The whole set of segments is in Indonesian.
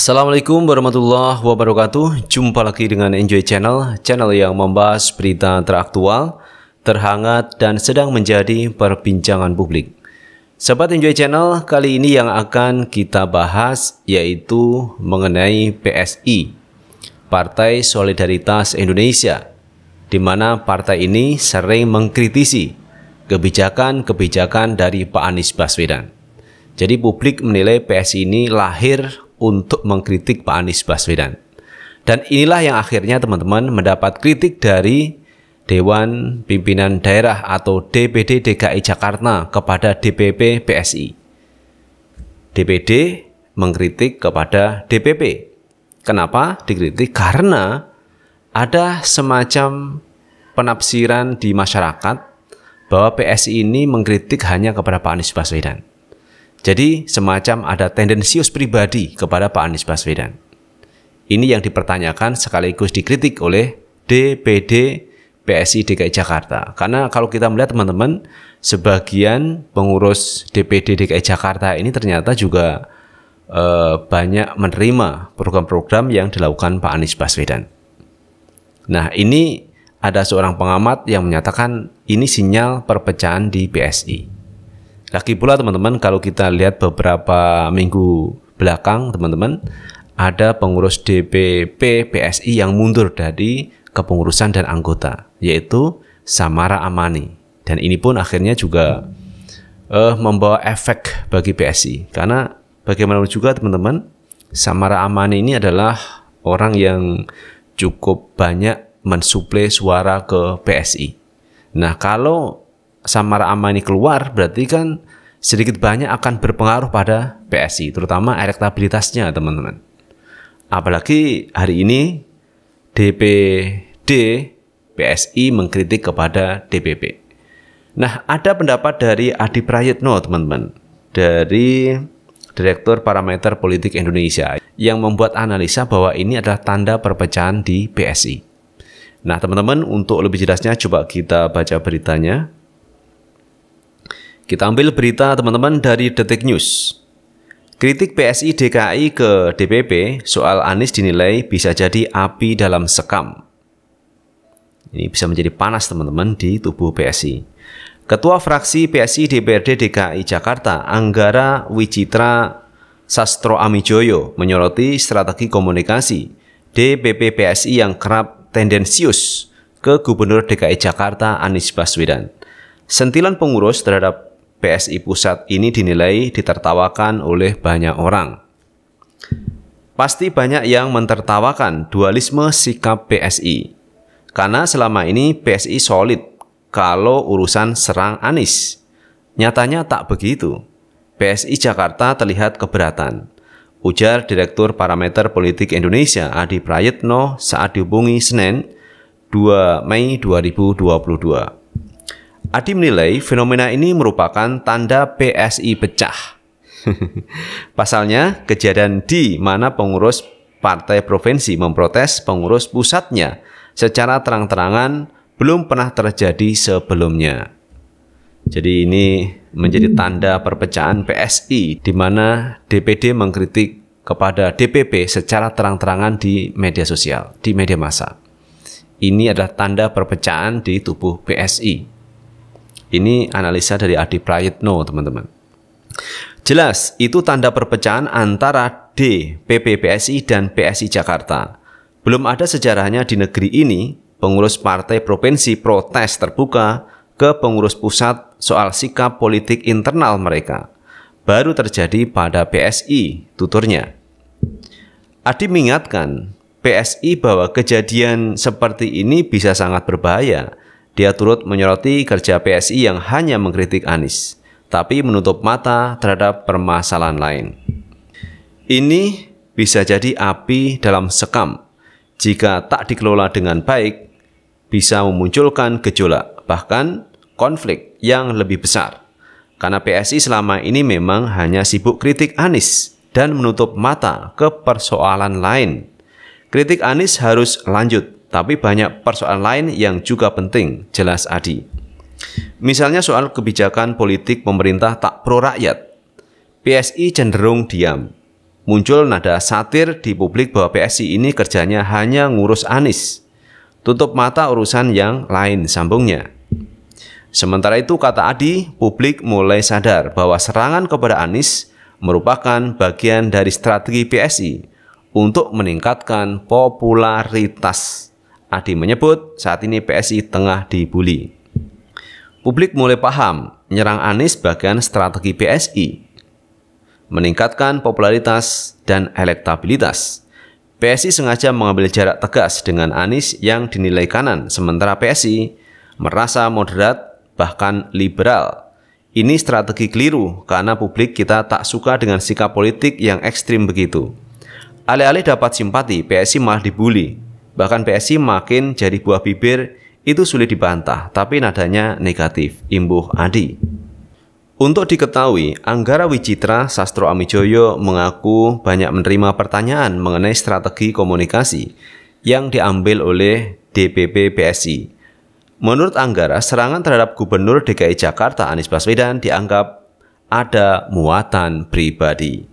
Assalamualaikum warahmatullahi wabarakatuh Jumpa lagi dengan Enjoy Channel Channel yang membahas berita teraktual Terhangat dan sedang menjadi perbincangan publik Sahabat Enjoy Channel Kali ini yang akan kita bahas Yaitu mengenai PSI Partai Solidaritas Indonesia di mana partai ini sering mengkritisi kebijakan-kebijakan dari Pak Anies Baswedan. Jadi publik menilai PSI ini lahir untuk mengkritik Pak Anies Baswedan. Dan inilah yang akhirnya teman-teman mendapat kritik dari Dewan Pimpinan Daerah atau DPD DKI Jakarta kepada DPP PSI. DPD mengkritik kepada DPP. Kenapa dikritik? Karena ada semacam penafsiran di masyarakat bahwa PSI ini mengkritik hanya kepada Pak Anies Baswedan. Jadi semacam ada tendensius pribadi kepada Pak Anies Baswedan. Ini yang dipertanyakan sekaligus dikritik oleh DPD PSI DKI Jakarta. Karena kalau kita melihat teman-teman, sebagian pengurus DPD DKI Jakarta ini ternyata juga eh, banyak menerima program-program yang dilakukan Pak Anies Baswedan. Nah ini ada seorang pengamat yang menyatakan ini sinyal perpecahan di PSI. Lagi pula teman-teman kalau kita lihat beberapa minggu belakang teman-teman ada pengurus DPP PSI yang mundur dari kepengurusan dan anggota yaitu Samara Amani dan ini pun akhirnya juga uh, membawa efek bagi PSI karena bagaimana juga teman-teman Samara Amani ini adalah orang yang cukup banyak mensuplai suara ke PSI. Nah, kalau Samara Ama ini keluar berarti kan sedikit banyak akan berpengaruh pada PSI, terutama elektabilitasnya teman-teman. Apalagi hari ini DPD PSI mengkritik kepada DPP. Nah, ada pendapat dari Adi Prayitno, teman-teman, dari Direktur Parameter Politik Indonesia yang membuat analisa bahwa ini adalah tanda perpecahan di PSI. Nah, teman-teman, untuk lebih jelasnya coba kita baca beritanya. Kita ambil berita teman-teman dari Detik News. Kritik PSI DKI ke DPP soal Anies dinilai bisa jadi api dalam sekam. Ini bisa menjadi panas teman-teman di tubuh PSI. Ketua Fraksi PSI DPRD DKI Jakarta, Anggara Wicitra Sastro Amijoyo, menyoroti strategi komunikasi DPP PSI yang kerap tendensius ke Gubernur DKI Jakarta Anies Baswedan. Sentilan pengurus terhadap PSI Pusat ini dinilai ditertawakan oleh banyak orang. Pasti banyak yang mentertawakan dualisme sikap PSI. Karena selama ini PSI solid kalau urusan serang Anies. Nyatanya tak begitu. PSI Jakarta terlihat keberatan. Ujar Direktur Parameter Politik Indonesia Adi Prayetno saat dihubungi Senin 2 Mei 2022. Adi menilai fenomena ini merupakan tanda PSI pecah. Pasalnya, kejadian di mana pengurus partai provinsi memprotes pengurus pusatnya secara terang-terangan belum pernah terjadi sebelumnya. Jadi ini menjadi tanda perpecahan PSI di mana DPD mengkritik kepada DPP secara terang-terangan di media sosial, di media massa. Ini adalah tanda perpecahan di tubuh PSI. Ini analisa dari Adi Prayitno, teman-teman. Jelas, itu tanda perpecahan antara D, PSI dan PSI Jakarta. Belum ada sejarahnya di negeri ini, pengurus partai provinsi protes terbuka ke pengurus pusat soal sikap politik internal mereka. Baru terjadi pada PSI, tuturnya. Adi mengingatkan, PSI bahwa kejadian seperti ini bisa sangat berbahaya dia turut menyoroti kerja PSI yang hanya mengkritik Anies, tapi menutup mata terhadap permasalahan lain. Ini bisa jadi api dalam sekam. Jika tak dikelola dengan baik, bisa memunculkan gejolak, bahkan konflik yang lebih besar. Karena PSI selama ini memang hanya sibuk kritik Anies dan menutup mata ke persoalan lain. Kritik Anies harus lanjut tapi banyak persoalan lain yang juga penting, jelas Adi. Misalnya soal kebijakan politik pemerintah tak pro rakyat. PSI cenderung diam. Muncul nada satir di publik bahwa PSI ini kerjanya hanya ngurus Anis, Tutup mata urusan yang lain sambungnya. Sementara itu kata Adi, publik mulai sadar bahwa serangan kepada Anis merupakan bagian dari strategi PSI untuk meningkatkan popularitas Adi menyebut saat ini PSI tengah dibully. Publik mulai paham menyerang Anies bagian strategi PSI. Meningkatkan popularitas dan elektabilitas. PSI sengaja mengambil jarak tegas dengan Anies yang dinilai kanan, sementara PSI merasa moderat bahkan liberal. Ini strategi keliru karena publik kita tak suka dengan sikap politik yang ekstrim begitu. Alih-alih dapat simpati, PSI malah dibully Bahkan PSI makin jadi buah bibir itu sulit dibantah, tapi nadanya negatif, imbuh Adi. Untuk diketahui, Anggara Wicitra Sastro Amijoyo mengaku banyak menerima pertanyaan mengenai strategi komunikasi yang diambil oleh DPP PSI. Menurut Anggara, serangan terhadap Gubernur DKI Jakarta Anies Baswedan dianggap ada muatan pribadi.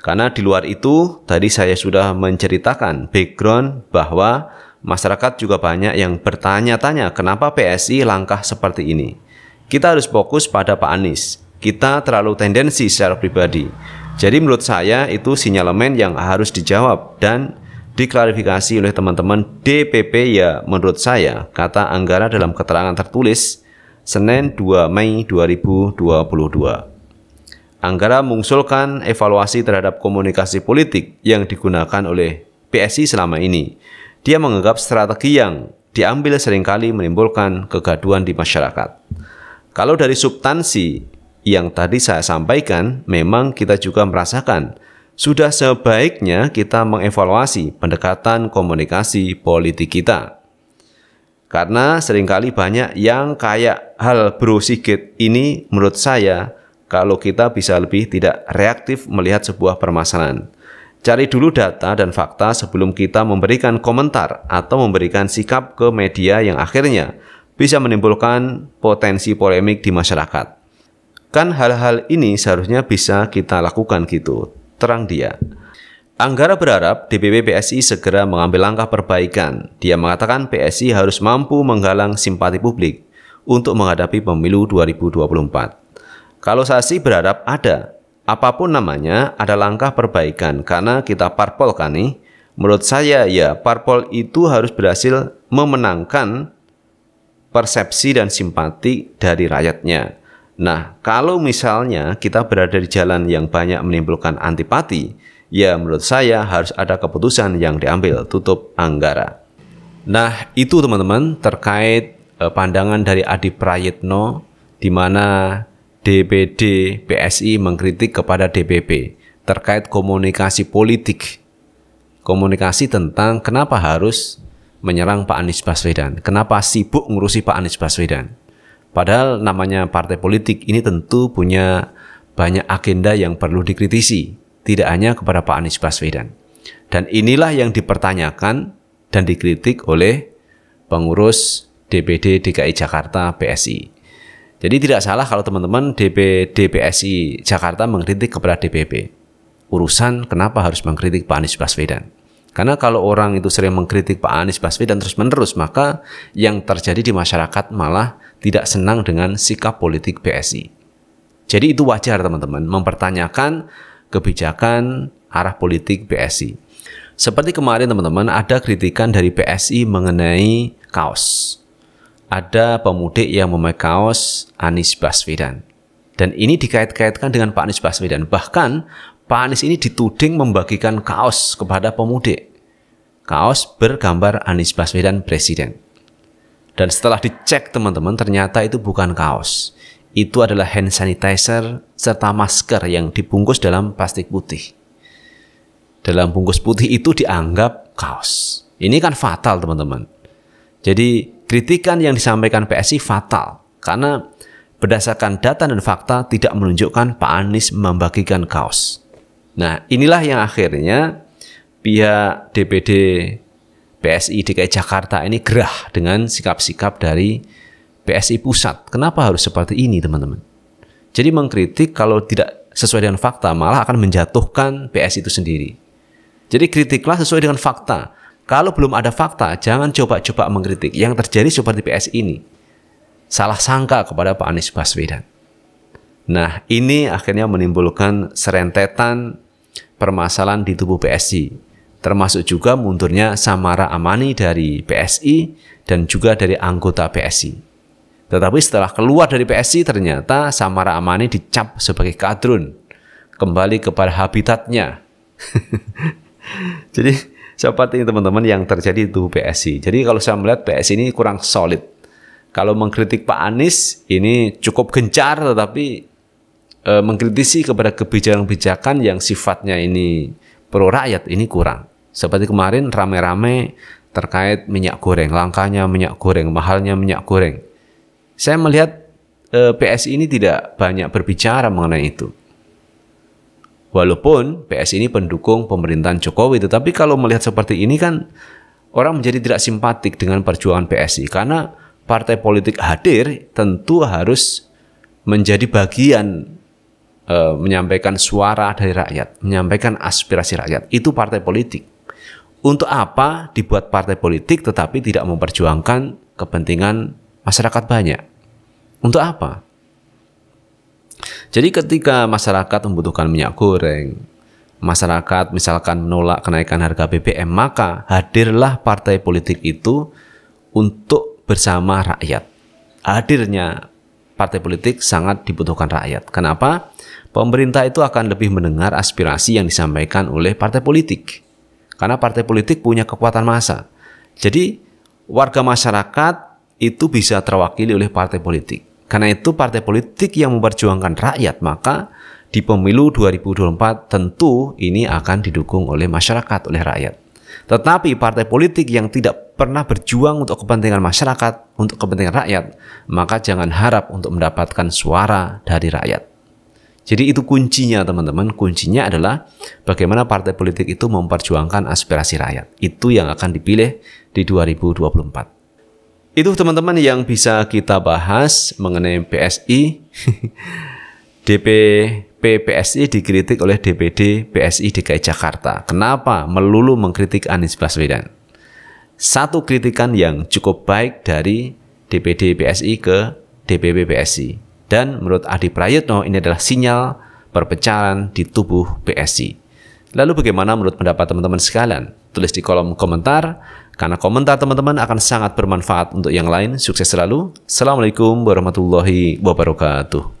Karena di luar itu tadi saya sudah menceritakan background bahwa masyarakat juga banyak yang bertanya-tanya kenapa PSI langkah seperti ini. Kita harus fokus pada Pak Anies. Kita terlalu tendensi secara pribadi. Jadi menurut saya itu sinyalemen yang harus dijawab dan diklarifikasi oleh teman-teman DPP ya menurut saya kata Anggara dalam keterangan tertulis Senin 2 Mei 2022. Anggara mengusulkan evaluasi terhadap komunikasi politik yang digunakan oleh PSI selama ini. Dia menganggap strategi yang diambil seringkali menimbulkan kegaduan di masyarakat. Kalau dari substansi yang tadi saya sampaikan, memang kita juga merasakan sudah sebaiknya kita mengevaluasi pendekatan komunikasi politik kita. Karena seringkali banyak yang kayak hal Bro sikit ini menurut saya kalau kita bisa lebih tidak reaktif melihat sebuah permasalahan. Cari dulu data dan fakta sebelum kita memberikan komentar atau memberikan sikap ke media yang akhirnya bisa menimbulkan potensi polemik di masyarakat. Kan hal-hal ini seharusnya bisa kita lakukan gitu, terang dia. Anggara berharap DPP PSI segera mengambil langkah perbaikan. Dia mengatakan PSI harus mampu menggalang simpati publik untuk menghadapi pemilu 2024. Kalau saya sih berharap ada, apapun namanya ada langkah perbaikan karena kita parpol kan nih. Menurut saya ya parpol itu harus berhasil memenangkan persepsi dan simpati dari rakyatnya. Nah, kalau misalnya kita berada di jalan yang banyak menimbulkan antipati, ya menurut saya harus ada keputusan yang diambil tutup Anggara. Nah, itu teman-teman terkait eh, pandangan dari Adi Prayitno di mana DPD PSI mengkritik kepada DPP terkait komunikasi politik. Komunikasi tentang kenapa harus menyerang Pak Anies Baswedan. Kenapa sibuk ngurusi Pak Anies Baswedan? Padahal namanya partai politik ini tentu punya banyak agenda yang perlu dikritisi, tidak hanya kepada Pak Anies Baswedan. Dan inilah yang dipertanyakan dan dikritik oleh pengurus DPD DKI Jakarta PSI. Jadi tidak salah kalau teman-teman DP DPSI Jakarta mengkritik kepada DPP. Urusan kenapa harus mengkritik Pak Anies Baswedan? Karena kalau orang itu sering mengkritik Pak Anies Baswedan terus-menerus, maka yang terjadi di masyarakat malah tidak senang dengan sikap politik PSI. Jadi itu wajar teman-teman mempertanyakan kebijakan arah politik PSI. Seperti kemarin teman-teman ada kritikan dari PSI mengenai kaos ada pemudik yang memakai kaos Anies Baswedan. Dan ini dikait-kaitkan dengan Pak Anies Baswedan. Bahkan Pak Anies ini dituding membagikan kaos kepada pemudik. Kaos bergambar Anies Baswedan presiden. Dan setelah dicek teman-teman ternyata itu bukan kaos. Itu adalah hand sanitizer serta masker yang dibungkus dalam plastik putih. Dalam bungkus putih itu dianggap kaos. Ini kan fatal teman-teman. Jadi kritikan yang disampaikan PSI fatal karena berdasarkan data dan fakta tidak menunjukkan Pak Anies membagikan kaos. Nah, inilah yang akhirnya pihak DPD PSI DKI Jakarta ini gerah dengan sikap-sikap dari PSI pusat. Kenapa harus seperti ini, teman-teman? Jadi mengkritik kalau tidak sesuai dengan fakta malah akan menjatuhkan PSI itu sendiri. Jadi kritiklah sesuai dengan fakta. Kalau belum ada fakta, jangan coba-coba mengkritik. Yang terjadi seperti PS ini, salah sangka kepada Pak Anies Baswedan. Nah, ini akhirnya menimbulkan serentetan permasalahan di tubuh PSI, termasuk juga mundurnya Samara Amani dari PSI dan juga dari anggota PSI. Tetapi setelah keluar dari PSI, ternyata Samara Amani dicap sebagai kadrun, kembali kepada habitatnya. Jadi ini teman-teman yang terjadi itu PSI. Jadi kalau saya melihat PSI ini kurang solid. Kalau mengkritik Pak Anies ini cukup gencar tetapi e, mengkritisi kepada kebijakan-kebijakan yang sifatnya ini pro rakyat ini kurang. Seperti kemarin rame-rame terkait minyak goreng, langkahnya minyak goreng, mahalnya minyak goreng. Saya melihat e, PSI ini tidak banyak berbicara mengenai itu. Walaupun PS ini pendukung pemerintahan Jokowi, tetapi kalau melihat seperti ini kan orang menjadi tidak simpatik dengan perjuangan PSI karena partai politik hadir tentu harus menjadi bagian e, menyampaikan suara dari rakyat, menyampaikan aspirasi rakyat. Itu partai politik. Untuk apa dibuat partai politik tetapi tidak memperjuangkan kepentingan masyarakat banyak? Untuk apa? Jadi ketika masyarakat membutuhkan minyak goreng, masyarakat misalkan menolak kenaikan harga BBM, maka hadirlah partai politik itu untuk bersama rakyat. Hadirnya partai politik sangat dibutuhkan rakyat. Kenapa? Pemerintah itu akan lebih mendengar aspirasi yang disampaikan oleh partai politik. Karena partai politik punya kekuatan massa. Jadi warga masyarakat itu bisa terwakili oleh partai politik. Karena itu partai politik yang memperjuangkan rakyat maka di pemilu 2024 tentu ini akan didukung oleh masyarakat, oleh rakyat. Tetapi partai politik yang tidak pernah berjuang untuk kepentingan masyarakat, untuk kepentingan rakyat, maka jangan harap untuk mendapatkan suara dari rakyat. Jadi itu kuncinya teman-teman, kuncinya adalah bagaimana partai politik itu memperjuangkan aspirasi rakyat. Itu yang akan dipilih di 2024. Itu teman-teman yang bisa kita bahas mengenai PSI. DPP PSI dikritik oleh DPD PSI DKI Jakarta. Kenapa melulu mengkritik Anies Baswedan? Satu kritikan yang cukup baik dari DPD PSI ke DPP PSI. Dan menurut Adi Prayitno ini adalah sinyal perpecahan di tubuh PSI. Lalu bagaimana menurut pendapat teman-teman sekalian? Tulis di kolom komentar. Karena komentar teman-teman akan sangat bermanfaat untuk yang lain. Sukses selalu. Assalamualaikum warahmatullahi wabarakatuh.